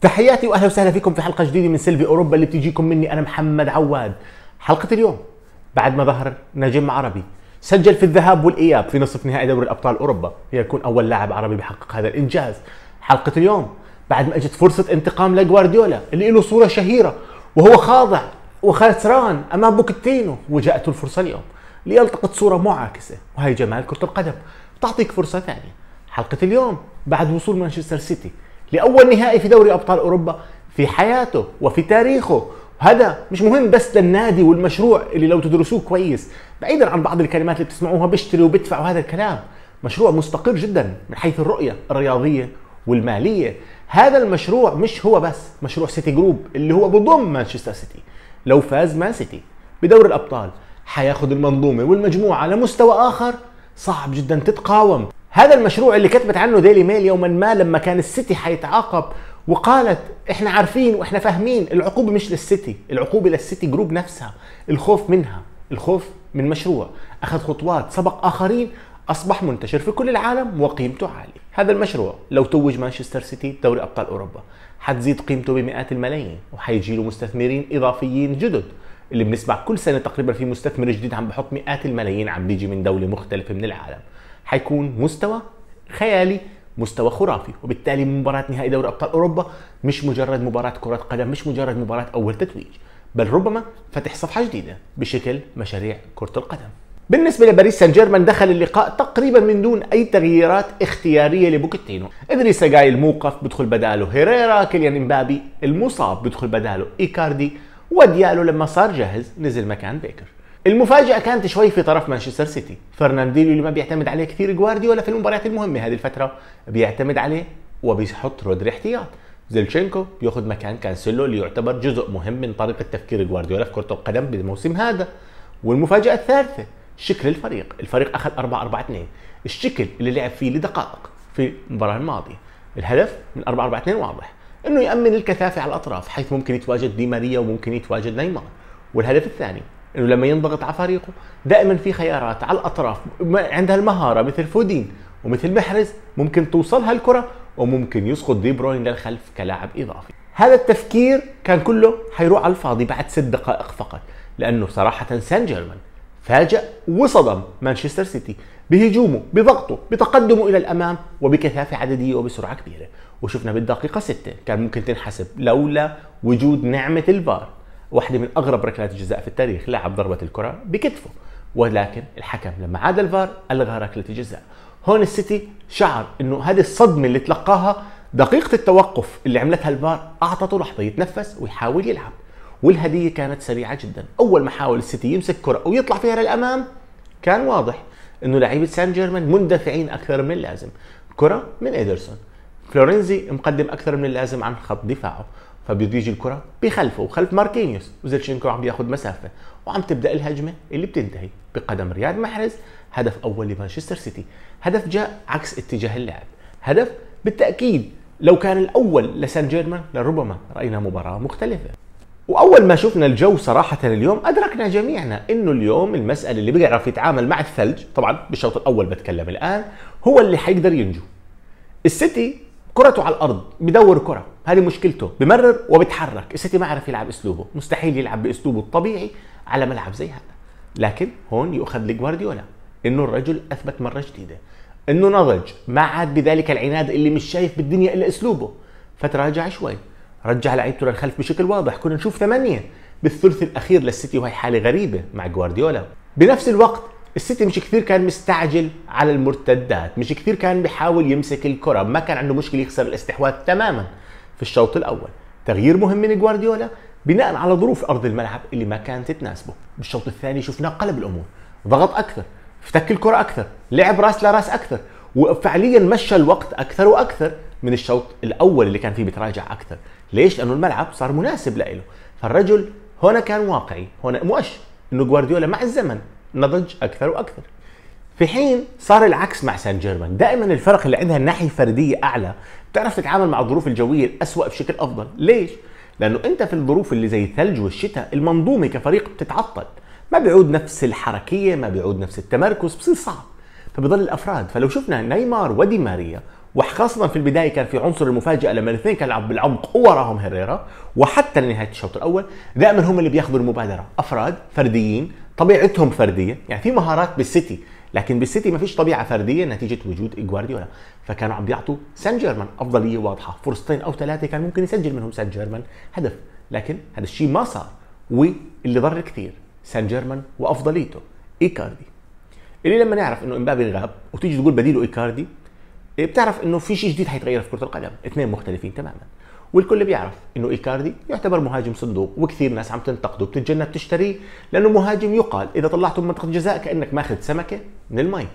تحياتي واهلا وسهلا فيكم في حلقه جديده من سيلفي اوروبا اللي بتجيكم مني انا محمد عواد. حلقه اليوم بعد ما ظهر نجم عربي سجل في الذهاب والاياب في نصف نهائي دوري الابطال اوروبا ليكون اول لاعب عربي بحقق هذا الانجاز. حلقه اليوم بعد ما اجت فرصه انتقام لجوارديولا اللي له صوره شهيره وهو خاضع وخسران امام بوكتينو وجاءته الفرصه اليوم ليلتقط صوره معاكسه وهي جمال كره القدم تعطيك فرصه ثانيه. حلقه اليوم بعد وصول مانشستر سيتي لاول نهائي في دوري ابطال اوروبا في حياته وفي تاريخه هذا مش مهم بس للنادي والمشروع اللي لو تدرسوه كويس بعيدا عن بعض الكلمات اللي بتسمعوها بيشتري وبدفع وهذا الكلام مشروع مستقر جدا من حيث الرؤية الرياضية والمالية هذا المشروع مش هو بس مشروع سيتي جروب اللي هو بضم مانشستر سيتي لو فاز مان سيتي بدور الأبطال حياخد المنظومة والمجموعة لمستوى آخر صعب جدا تتقاوم هذا المشروع اللي كتبت عنه ديلي ميل يوما ما لما كان السيتي حيتعاقب وقالت احنا عارفين واحنا فاهمين العقوبه مش للسيتي العقوبه للسيتي جروب نفسها الخوف منها الخوف من مشروع اخذ خطوات سبق اخرين اصبح منتشر في كل العالم وقيمته عاليه هذا المشروع لو توج مانشستر سيتي دوري ابطال اوروبا حتزيد قيمته بمئات الملايين وحيجي له مستثمرين اضافيين جدد اللي بنسمع كل سنه تقريبا في مستثمر جديد عم بحط مئات الملايين عم بيجي من دوله مختلفه من العالم هيكون مستوى خيالي مستوى خرافي وبالتالي مباراة نهائي دوري أبطال أوروبا مش مجرد مباراة كرة قدم مش مجرد مباراة أول تتويج بل ربما فتح صفحة جديدة بشكل مشاريع كرة القدم بالنسبة لباريس سان جيرمان دخل اللقاء تقريبا من دون أي تغييرات اختيارية لبوكيتينو إدريس جاي الموقف بدخل بداله هيريرا كيليان امبابي المصاب بدخل بداله إيكاردي وديالو لما صار جاهز نزل مكان بيكر المفاجأة كانت شوي في طرف مانشستر سيتي، فرناندينيو اللي ما بيعتمد عليه كثير جوارديولا في المباريات المهمة هذه الفترة بيعتمد عليه وبيحط رودري احتياط، زيلشينكو بياخذ مكان كانسيلو اللي يعتبر جزء مهم من طريقة تفكير جوارديولا في كرة القدم بالموسم هذا. والمفاجأة الثالثة شكل الفريق، الفريق أخذ 4 4 2 الشكل اللي لعب فيه لدقائق في المباراة الماضية، الهدف من 4 4 2 واضح، انه يأمن الكثافة على الأطراف حيث ممكن يتواجد دي ماريا وممكن يتواجد نيمار، والهدف الثاني انه لما ينضغط على فريقه دائما في خيارات على الاطراف عندها المهاره مثل فودين ومثل محرز ممكن توصلها الكره وممكن يسقط دي بروين للخلف كلاعب اضافي هذا التفكير كان كله حيروح على الفاضي بعد ست دقائق فقط لانه صراحه سان جيرمان فاجأ وصدم مانشستر سيتي بهجومه بضغطه بتقدمه إلى الأمام وبكثافة عددية وبسرعة كبيرة وشفنا بالدقيقة 6 كان ممكن تنحسب لولا وجود نعمة الفار واحدة من أغرب ركلات الجزاء في التاريخ لعب ضربة الكرة بكتفه ولكن الحكم لما عاد الفار ألغى ركلة الجزاء هون السيتي شعر انه هذه الصدمة اللي تلقاها دقيقة التوقف اللي عملتها الفار أعطته لحظة يتنفس ويحاول يلعب والهدية كانت سريعة جدا أول ما حاول السيتي يمسك كرة ويطلع فيها للأمام كان واضح انه لعيبه سان جيرمان مندفعين اكثر من اللازم كره من ايدرسون فلورنزي مقدم اكثر من اللازم عن خط دفاعه فبيجي الكره بخلفه وخلف ماركينيوس وزيتشينكو عم بياخذ مسافه وعم تبدا الهجمه اللي بتنتهي بقدم رياض محرز هدف اول لمانشستر سيتي هدف جاء عكس اتجاه اللعب هدف بالتاكيد لو كان الاول لسان جيرمان لربما راينا مباراه مختلفه واول ما شفنا الجو صراحه اليوم ادركنا جميعنا انه اليوم المساله اللي بيعرف يتعامل مع الثلج طبعا بالشوط الاول بتكلم الان هو اللي حيقدر ينجو السيتي كرته على الارض بيدور كره هذه مشكلته بمرر وبتحرك السيتي ما عرف يلعب اسلوبه مستحيل يلعب باسلوبه الطبيعي على ملعب زي هذا لكن هون يؤخذ لجوارديولا انه الرجل اثبت مره جديده انه نضج ما عاد بذلك العناد اللي مش شايف بالدنيا الا اسلوبه فتراجع شوي رجع لعيبته للخلف بشكل واضح كنا نشوف ثمانيه بالثلث الاخير للسيتي وهي حاله غريبه مع جوارديولا بنفس الوقت السيتي مش كثير كان مستعجل على المرتدات مش كثير كان بيحاول يمسك الكرة ما كان عنده مشكلة يخسر الاستحواذ تماما في الشوط الأول تغيير مهم من جوارديولا بناء على ظروف أرض الملعب اللي ما كانت تناسبه بالشوط الثاني شفنا قلب الأمور ضغط أكثر افتك الكرة أكثر لعب راس لراس أكثر وفعليا مشى الوقت أكثر وأكثر من الشوط الأول اللي كان فيه بتراجع أكثر ليش؟ لأنه الملعب صار مناسب لإله فالرجل هنا كان واقعي هنا مؤشر انه جوارديولا مع الزمن نضج اكثر واكثر في حين صار العكس مع سان جيرمان دائما الفرق اللي عندها الناحيه الفرديه اعلى بتعرف تتعامل مع الظروف الجويه الاسوا بشكل افضل ليش لانه انت في الظروف اللي زي الثلج والشتاء المنظومه كفريق بتتعطل ما بيعود نفس الحركيه ما بيعود نفس التمركز بصير صعب فبضل الافراد فلو شفنا نيمار ودي ماريا وخاصة في البداية كان في عنصر المفاجأة لما الاثنين كانوا بالعمق وراهم هيريرا وحتى لنهاية الشوط الأول دائما هم اللي بياخذوا المبادرة أفراد فرديين طبيعتهم فرديه يعني في مهارات بالسيتي لكن بالسيتي ما فيش طبيعه فرديه نتيجه وجود جوارديولا فكانوا عم بيعطوا سان جيرمان افضليه واضحه فرصتين او ثلاثه كان ممكن يسجل منهم سان جيرمان هدف لكن هذا الشيء ما صار واللي ضر كثير سان جيرمان وافضليته ايكاردي اللي لما نعرف انه امبابي غاب وتيجي تقول بديله ايكاردي إيه، بتعرف انه في شيء جديد حيتغير في كره القدم اثنين مختلفين تماما والكل بيعرف انه ايكاردي يعتبر مهاجم صندوق وكثير ناس عم تنتقده بتتجنب تشتريه لانه مهاجم يقال اذا طلعته من منطقه الجزاء كانك ماخذ سمكه من المي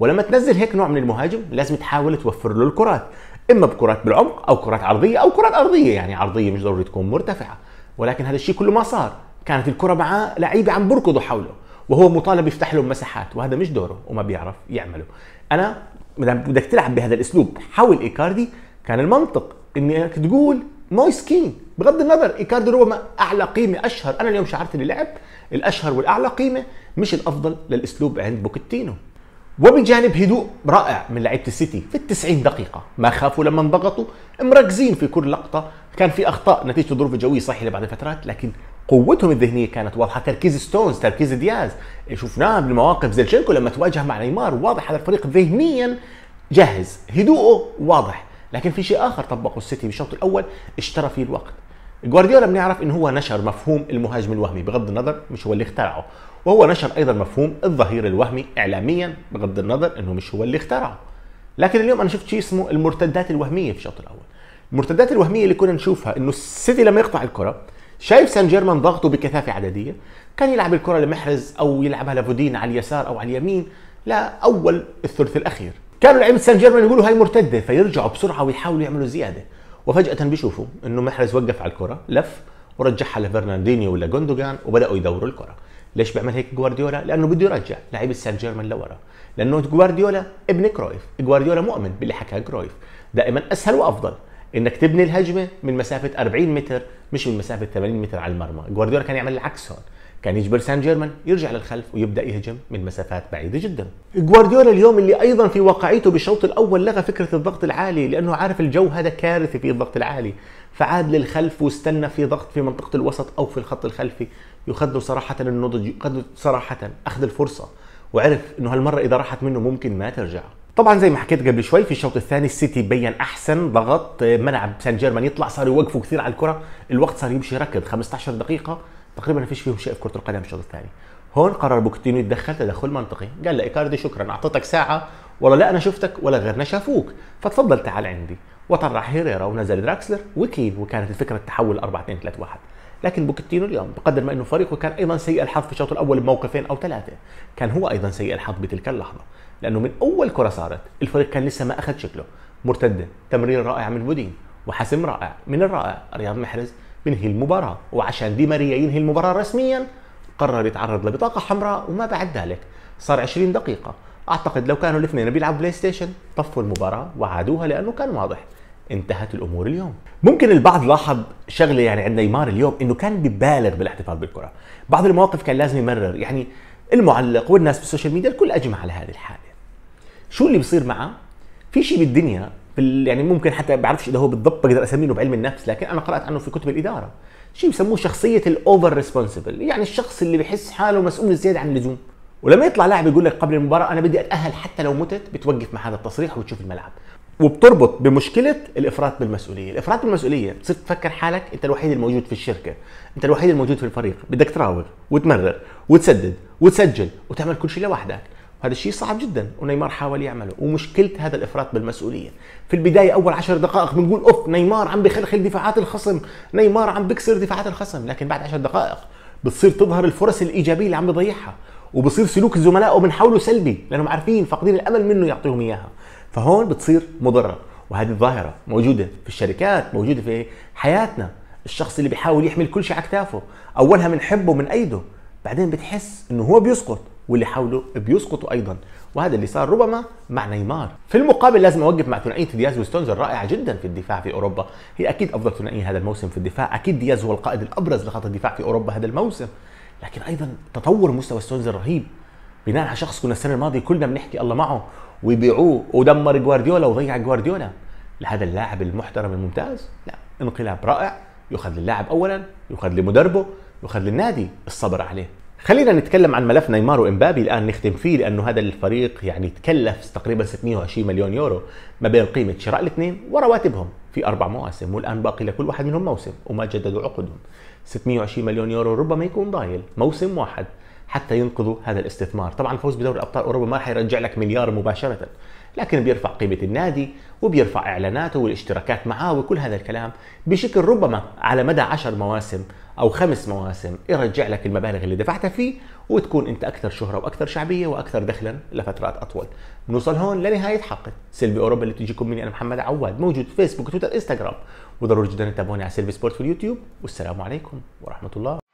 ولما تنزل هيك نوع من المهاجم لازم تحاول توفر له الكرات اما بكرات بالعمق او كرات عرضيه او كرات ارضيه يعني عرضيه مش ضروري تكون مرتفعه ولكن هذا الشيء كله ما صار كانت الكره معاه لعيبه عم بركضوا حوله وهو مطالب يفتح لهم مساحات وهذا مش دوره وما بيعرف يعمله انا بدك تلعب بهذا الاسلوب حول ايكاردي كان المنطق انك تقول مويس كين بغض النظر ايكاردو ربما اعلى قيمه اشهر انا اليوم شعرت اللي لعب الاشهر والاعلى قيمه مش الافضل للاسلوب عند بوكيتينو وبجانب هدوء رائع من لعيبه السيتي في 90 دقيقه ما خافوا لما انضغطوا مركزين في كل لقطه كان في اخطاء نتيجه الظروف الجويه صحيح بعد فترات لكن قوتهم الذهنيه كانت واضحه تركيز ستونز تركيز دياز شفناه بالمواقف زلشنكو لما تواجه مع نيمار واضح هذا الفريق ذهنيا جاهز هدوءه واضح لكن في شيء اخر طبقه السيتي بالشوط الاول اشترى فيه الوقت جوارديولا بنعرف ان هو نشر مفهوم المهاجم الوهمي بغض النظر مش هو اللي اخترعه وهو نشر ايضا مفهوم الظهير الوهمي اعلاميا بغض النظر انه مش هو اللي اخترعه لكن اليوم انا شفت شيء اسمه المرتدات الوهميه في الشوط الاول المرتدات الوهميه اللي كنا نشوفها انه السيتي لما يقطع الكره شايف سان جيرمان ضغطه بكثافه عدديه كان يلعب الكره لمحرز او يلعبها لفودين على اليسار او على اليمين لا اول الثلث الاخير كانوا لعيبه سان جيرمان يقولوا هاي مرتده فيرجعوا بسرعه ويحاولوا يعملوا زياده وفجاه بيشوفوا انه محرز وقف على الكره لف ورجعها لفرناندينيو ولا جوندوجان وبداوا يدوروا الكره ليش بيعمل هيك جوارديولا لانه بده يرجع لعيبه سان جيرمان لورا لانه جوارديولا ابن كرويف جوارديولا مؤمن باللي حكاه كرويف دائما اسهل وافضل انك تبني الهجمه من مسافه 40 متر مش من مسافه 80 متر على المرمى جوارديولا كان يعمل العكس هون كان يجبر سان جيرمان يرجع للخلف ويبدا يهجم من مسافات بعيده جدا. جوارديولا اليوم اللي ايضا في واقعيته بالشوط الاول لغى فكره الضغط العالي لانه عارف الجو هذا كارثي في الضغط العالي، فعاد للخلف واستنى في ضغط في منطقه الوسط او في الخط الخلفي، يخذ صراحه النضج، يخذ صراحه اخذ الفرصه وعرف انه هالمره اذا راحت منه ممكن ما ترجع. طبعا زي ما حكيت قبل شوي في الشوط الثاني السيتي بين احسن ضغط آه، منع سان جيرمان يطلع صار يوقفوا كثير على الكره الوقت صار يمشي ركض 15 دقيقه تقريبا ما فيش فيهم شيء في كره القدم الشوط الثاني هون قرر بوكتينو يتدخل تدخل منطقي قال له ايكاردي شكرا اعطيتك ساعه ولا لا انا شفتك ولا غيرنا شافوك فتفضل تعال عندي وطلع هيريرا ونزل دراكسلر وكيف وكانت الفكره التحول 4 2 3 1 لكن بوكيتينو اليوم بقدر ما انه فريقه كان ايضا سيء الحظ في الشوط الاول بموقفين او ثلاثه كان هو ايضا سيء الحظ بتلك اللحظه لانه من اول كره صارت الفريق كان لسه ما اخذ شكله مرتده تمرير رائع من بودين وحسم رائع من الرائع رياض محرز بنهي المباراة وعشان دي ماريا ينهي المباراة رسميا قرر يتعرض لبطاقة حمراء وما بعد ذلك صار 20 دقيقة أعتقد لو كانوا الاثنين بيلعبوا بلاي ستيشن طفوا المباراة وعادوها لأنه كان واضح انتهت الامور اليوم ممكن البعض لاحظ شغله يعني عند نيمار اليوم انه كان ببالغ بالاحتفال بالكره بعض المواقف كان لازم يمرر يعني المعلق والناس بالسوشيال ميديا الكل اجمع على هذه الحاله شو اللي بصير معه في شيء بالدنيا بال يعني ممكن حتى بعرفش اذا هو بالضبط بقدر اسميه بعلم النفس لكن انا قرات عنه في كتب الاداره شيء بسموه شخصيه الاوفر ريسبونسبل يعني الشخص اللي بحس حاله مسؤول زياده عن اللزوم ولما يطلع لاعب يقول لك قبل المباراه انا بدي اتاهل حتى لو متت بتوقف مع هذا التصريح وبتشوف الملعب وبتربط بمشكله الافراط بالمسؤوليه، الافراط بالمسؤوليه بتصير تفكر حالك انت الوحيد الموجود في الشركه، انت الوحيد الموجود في الفريق، بدك تراوغ وتمرر وتسدد وتسجل وتعمل كل شيء لوحدك، هذا الشيء صعب جدا ونيمار حاول يعمله ومشكله هذا الافراط بالمسؤوليه في البدايه اول عشر دقائق بنقول اوف نيمار عم بخلخل دفاعات الخصم نيمار عم بكسر دفاعات الخصم لكن بعد عشر دقائق بتصير تظهر الفرص الايجابيه اللي عم بيضيعها وبصير سلوك زملائه من حوله سلبي لانهم عارفين فاقدين الامل منه يعطيهم اياها فهون بتصير مضره وهذه الظاهره موجوده في الشركات موجوده في حياتنا الشخص اللي بيحاول يحمل كل شيء على كتافه اولها من حبه من ايده بعدين بتحس انه هو بيسقط واللي حوله بيسقطوا ايضا وهذا اللي صار ربما مع نيمار في المقابل لازم اوقف مع ثنائيه دياز وستونز الرائعه جدا في الدفاع في اوروبا هي اكيد افضل ثنائيه هذا الموسم في الدفاع اكيد دياز هو القائد الابرز لخط الدفاع في اوروبا هذا الموسم لكن ايضا تطور مستوى ستونز الرهيب بناء على شخص كنا السنه الماضيه كلنا بنحكي الله معه ويبيعوه ودمر جوارديولا وضيع جوارديولا لهذا اللاعب المحترم الممتاز لا انقلاب رائع يؤخذ للاعب اولا يؤخذ لمدربه يؤخذ للنادي الصبر عليه خلينا نتكلم عن ملف نيمار وامبابي الان نختم فيه لانه هذا الفريق يعني تكلف تقريبا 620 مليون يورو ما بين قيمه شراء الاثنين ورواتبهم في اربع مواسم والان باقي لكل واحد منهم موسم وما جددوا عقدهم 620 مليون يورو ربما يكون ضايل موسم واحد حتى ينقذوا هذا الاستثمار طبعا الفوز بدوري ابطال اوروبا ما حيرجع لك مليار مباشره لكن بيرفع قيمة النادي وبيرفع إعلاناته والاشتراكات معاه وكل هذا الكلام بشكل ربما على مدى عشر مواسم أو خمس مواسم يرجع لك المبالغ اللي دفعتها فيه وتكون أنت أكثر شهرة وأكثر شعبية وأكثر دخلا لفترات أطول نوصل هون لنهاية حلقة سيلفي أوروبا اللي تجيكم مني أنا محمد عواد موجود في فيسبوك تويتر انستغرام وضروري جدا تتابعوني على سيلفي سبورت في اليوتيوب والسلام عليكم ورحمة الله